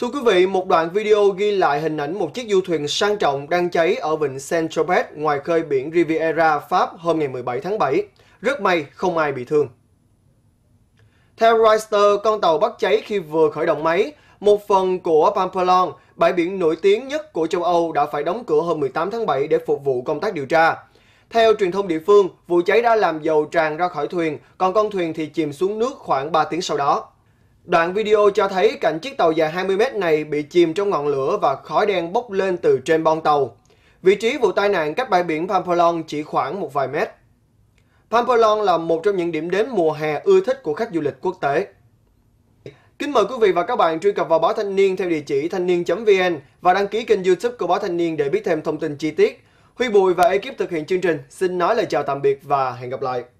Thưa quý vị, một đoạn video ghi lại hình ảnh một chiếc du thuyền sang trọng đang cháy ở vịnh Saint-Tropez ngoài khơi biển Riviera, Pháp hôm ngày 17 tháng 7. Rất may không ai bị thương. Theo Reuters, con tàu bắt cháy khi vừa khởi động máy. Một phần của Pampelon, bãi biển nổi tiếng nhất của châu Âu đã phải đóng cửa hôm 18 tháng 7 để phục vụ công tác điều tra. Theo truyền thông địa phương, vụ cháy đã làm dầu tràn ra khỏi thuyền, còn con thuyền thì chìm xuống nước khoảng 3 tiếng sau đó. Đoạn video cho thấy cảnh chiếc tàu dài 20 mét này bị chìm trong ngọn lửa và khói đen bốc lên từ trên bon tàu. Vị trí vụ tai nạn cách bãi biển Pampolon chỉ khoảng một vài mét. Pampolon là một trong những điểm đến mùa hè ưa thích của khách du lịch quốc tế. Kính mời quý vị và các bạn truy cập vào báo Thanh niên theo địa chỉ thanh niên.vn và đăng ký kênh youtube của báo Thanh niên để biết thêm thông tin chi tiết. Huy Bùi và ekip thực hiện chương trình xin nói lời chào tạm biệt và hẹn gặp lại.